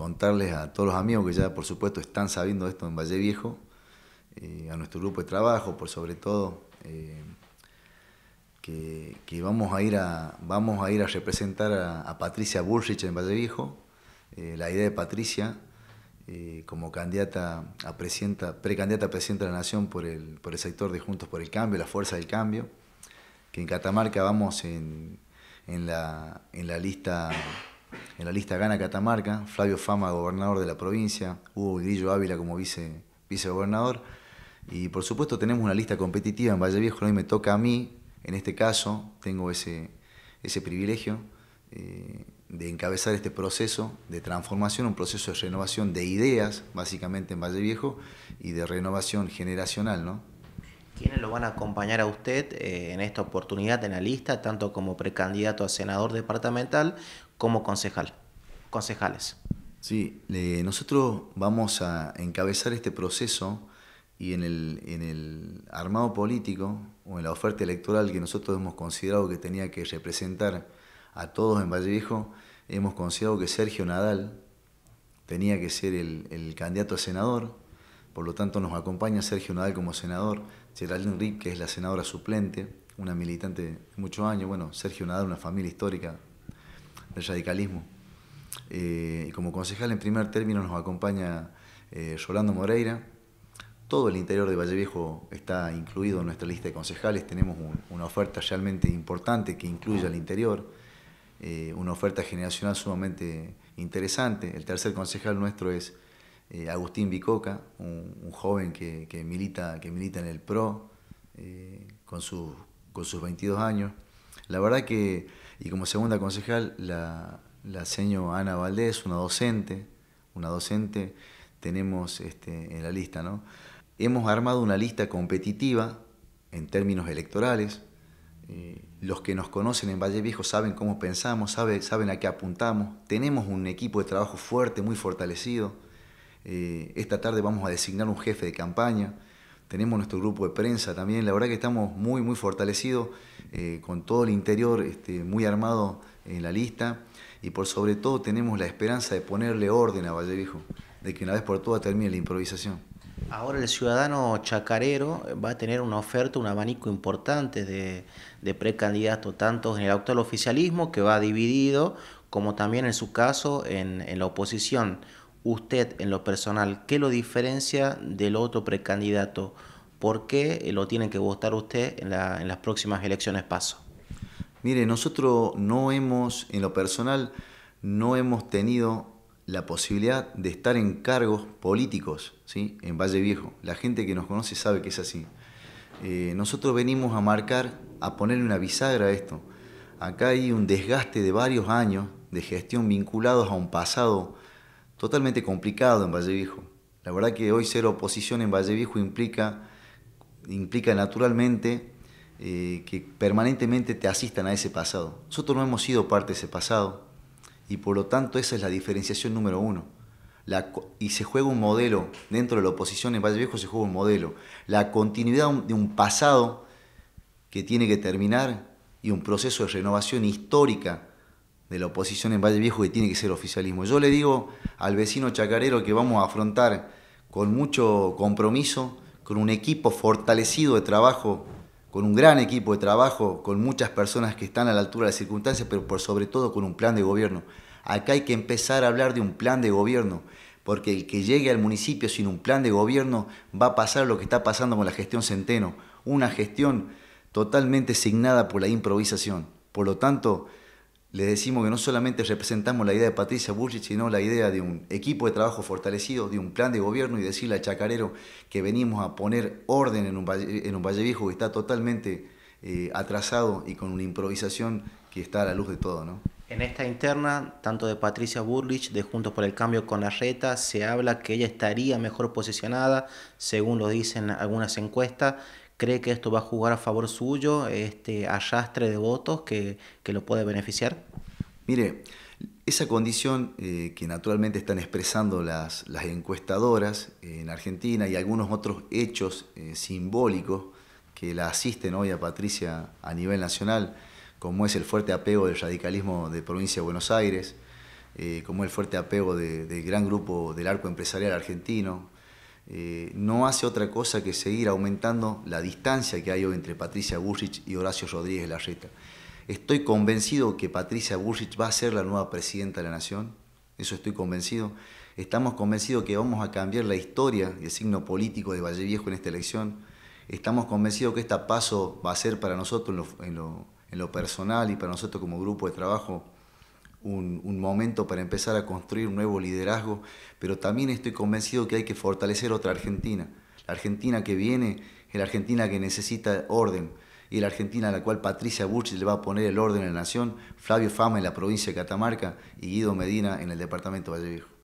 contarles a todos los amigos que ya por supuesto están sabiendo esto en Valle Viejo, eh, a nuestro grupo de trabajo, por sobre todo, eh, que, vamos, a ir a, vamos a ir a representar a, Patricia Bullrich en Valle Viejo, eh, la idea de Patricia como candidata a presidenta, precandidata a presidenta de la Nación por el, por el sector de Juntos por el Cambio, la Fuerza del Cambio, que en Catamarca vamos en, en, la, en la lista en la lista gana Catamarca, Flavio Fama, gobernador de la provincia, Hugo Grillo Ávila como vicegobernador. Y por supuesto tenemos una lista competitiva en Valle Viejo, hoy me toca a mí, en este caso, tengo ese, privilegio eh, de encabezar este proceso de transformación, un proceso de renovación de ideas, básicamente en Valle Viejo, y de renovación generacional, ¿no? ¿Quiénes lo van a acompañar a usted eh, en esta oportunidad en la lista, tanto como precandidato a senador departamental como concejal? Concejales. Sí, nosotros vamos a encabezar este proceso y en el, armado político o en la oferta electoral que nosotros hemos considerado que tenía que representar a todos en Vallejo, hemos considerado que Sergio Nadal tenía que ser el, el candidato a senador por lo tanto, nos acompaña Sergio Nadal como senador, Geraldine Rip, que es la senadora suplente, una militante de muchos años. Bueno, Sergio Nadal, una familia histórica del radicalismo. Eh, y como concejal en primer término nos acompaña eh, Moreira. Todo el interior de Valleviejo está incluido en nuestra lista de concejales. Tenemos una oferta realmente importante que incluye al interior, eh, una oferta generacional sumamente interesante. El tercer concejal nuestro es eh, Agustín Bicoca, un, joven que, milita, que milita en el PRO eh, con, sus 22 años. La verdad que, y como segunda concejal, la, la Ana Valdés, una docente, una docente, tenemos este, en la lista, ¿no? Hemos armado una lista competitiva en términos electorales. Eh, los que nos conocen en Valle Viejo saben cómo pensamos, saben a qué apuntamos. Tenemos un equipo de trabajo fuerte, muy fortalecido eh, esta tarde vamos a designar un jefe de campaña. Tenemos nuestro grupo de prensa también. La verdad que estamos muy, muy fortalecidos, eh, con todo el interior este, muy armado en la lista. Y por sobre todo tenemos la esperanza de ponerle orden a Vallejo, de que una vez por todas termine la improvisación. Ahora el ciudadano chacarero va a tener una oferta, un abanico importante de, precandidatos, tanto en el actual oficialismo, que va dividido, como también en su caso en la oposición usted en lo personal, ¿qué lo diferencia del otro precandidato? ¿Por qué eh, lo tiene que votar usted en, las próximas elecciones paso? Mire, nosotros no hemos, en lo personal, no hemos tenido la posibilidad de estar en cargos políticos ¿sí? en Valle Viejo. La gente que nos conoce sabe que es así. Eh, nosotros venimos a marcar, a poner una bisagra a esto. Acá hay un desgaste de varios años de gestión vinculados a un pasado totalmente complicado en Valle Viejo. La verdad que hoy ser oposición en Viejo implica, implica naturalmente eh, que permanentemente te asistan a ese pasado. Nosotros no hemos sido parte de ese pasado y por lo tanto esa es la diferenciación número uno. y se juega un modelo, dentro de la oposición en Valle Viejo se juega un modelo, la continuidad de un pasado que tiene que terminar y un proceso de renovación histórica de la oposición en Valle Viejo que tiene que ser oficialismo. Yo le digo al vecino chacarero que vamos a afrontar con mucho compromiso, con un equipo fortalecido de trabajo, con un gran equipo de trabajo, con muchas personas que están a la altura de las circunstancias, pero por sobre todo con un plan de gobierno. Acá hay que empezar a hablar de un plan de gobierno, porque el que llegue al municipio sin un plan de gobierno va a pasar lo que está pasando con la gestión Centeno, una gestión totalmente signada por la improvisación. Por lo tanto, les decimos que no solamente representamos la idea de Patricia Bullrich, sino la idea de un equipo de trabajo fortalecido, de un plan de gobierno y decirle a Chacarero que venimos a poner orden en un Valle, Viejo que está totalmente eh, atrasado y con una improvisación que está a la luz de todo. ¿no? En esta interna, tanto de Patricia Burlich de Juntos por el Cambio con la Reta, se habla que ella estaría mejor posicionada, según lo dicen algunas encuestas, cree que esto va a jugar a favor suyo, este allastre de votos que, lo puede beneficiar? Mire, esa condición eh, que naturalmente están expresando las, las encuestadoras eh, en Argentina y algunos otros hechos eh, simbólicos que la asisten hoy a Patricia a nivel nacional, como es el fuerte apego del radicalismo de provincia de Buenos Aires, como el fuerte apego del gran grupo del arco empresarial argentino, eh, no hace otra cosa que seguir aumentando la distancia que hay hoy entre Patricia Burrich y Horacio Rodríguez Larreta. Estoy convencido que Patricia Burrich va a ser la nueva presidenta de la Nación, eso estoy convencido. Estamos convencidos que vamos a cambiar la historia y el signo político de Valle Viejo en esta elección. Estamos convencidos que este paso va a ser para nosotros en lo personal y para nosotros como grupo de trabajo un, momento para empezar a construir un nuevo liderazgo, pero también estoy convencido que hay que fortalecer otra Argentina. La Argentina que viene es la Argentina que necesita orden y la Argentina a la cual Patricia Burch le va a poner el orden en la nación, Flavio Fama en la provincia de Catamarca y Guido Medina en el departamento de Viejo.